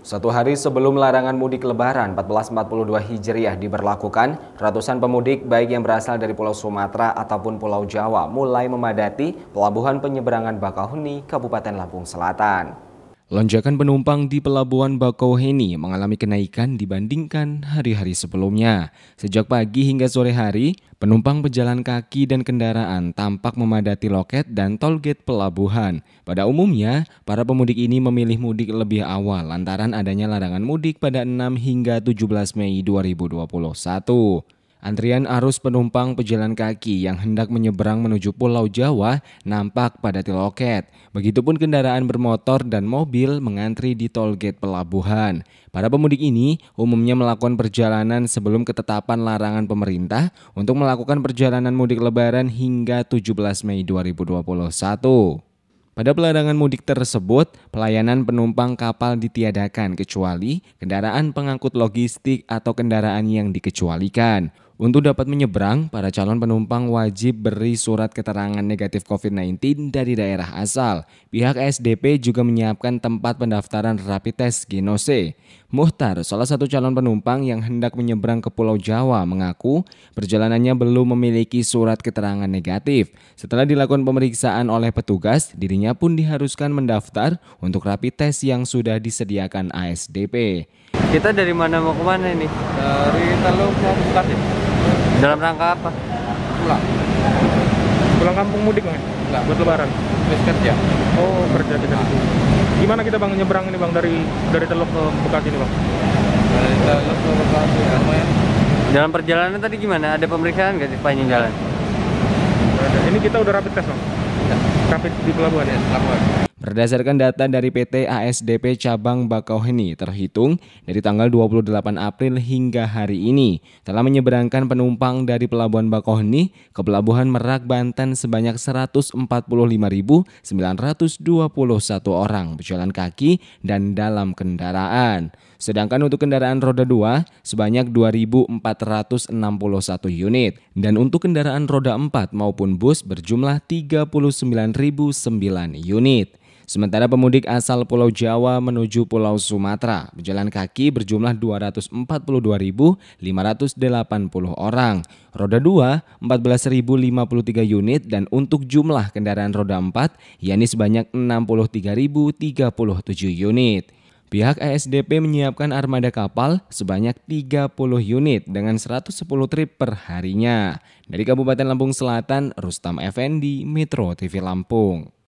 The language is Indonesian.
Satu hari sebelum larangan mudik lebaran 1442 Hijriah diberlakukan, ratusan pemudik baik yang berasal dari Pulau Sumatera ataupun Pulau Jawa mulai memadati pelabuhan penyeberangan Bakahuni, Kabupaten Lampung Selatan. Lonjakan penumpang di Pelabuhan Bakauheni mengalami kenaikan dibandingkan hari-hari sebelumnya. Sejak pagi hingga sore hari, penumpang pejalan kaki dan kendaraan tampak memadati loket dan tol gate pelabuhan. Pada umumnya, para pemudik ini memilih mudik lebih awal lantaran adanya larangan mudik pada 6 hingga 17 Mei 2021. Antrian arus penumpang pejalan kaki yang hendak menyeberang menuju Pulau Jawa nampak pada tiloket. Begitupun kendaraan bermotor dan mobil mengantri di tol gate pelabuhan. Para pemudik ini umumnya melakukan perjalanan sebelum ketetapan larangan pemerintah untuk melakukan perjalanan mudik lebaran hingga 17 Mei 2021. Pada pelarangan mudik tersebut, pelayanan penumpang kapal ditiadakan kecuali kendaraan pengangkut logistik atau kendaraan yang dikecualikan. Untuk dapat menyeberang, para calon penumpang wajib beri surat keterangan negatif COVID-19 dari daerah asal. Pihak SDP juga menyiapkan tempat pendaftaran rapid test Genose. Muhtar, salah satu calon penumpang yang hendak menyeberang ke Pulau Jawa, mengaku perjalanannya belum memiliki surat keterangan negatif. Setelah dilakukan pemeriksaan oleh petugas, dirinya pun diharuskan mendaftar untuk rapid test yang sudah disediakan ASDP. Kita dari mana mau ke mana ini? Dari Teluk mau dalam rangka apa? Pulang. Pulang kampung mudik nggak? Nggak. Buat lebaran? Habis kerja. Oh, kerja kita. Gimana kita bang nyebrang ini bang dari dari Teluk ke Bekasi ini bang? Dari Teluk ke Bekasi lumayan. Dalam perjalanan tadi gimana? Ada pemeriksaan nggak di panjang jalan? Ini kita udah rapid test bang? Ya. Rapid di pelabuhan ya? Iya, pelabuhan. Berdasarkan data dari PT ASDP Cabang Bakauheni, terhitung dari tanggal 28 April hingga hari ini, telah menyeberangkan penumpang dari Pelabuhan Bakauheni ke Pelabuhan Merak, Banten sebanyak 145.921 orang berjalan kaki dan dalam kendaraan. Sedangkan untuk kendaraan roda 2 sebanyak 2.461 unit dan untuk kendaraan roda 4 maupun bus berjumlah 39.009 unit. Sementara pemudik asal Pulau Jawa menuju Pulau Sumatera berjalan kaki berjumlah 242.580 orang, roda 2 14.053 unit dan untuk jumlah kendaraan roda 4 yakni sebanyak 63.037 unit. Pihak ASDP menyiapkan armada kapal sebanyak 30 unit dengan 110 trip per harinya. Dari Kabupaten Lampung Selatan, Rustam Effendi, Metro TV Lampung.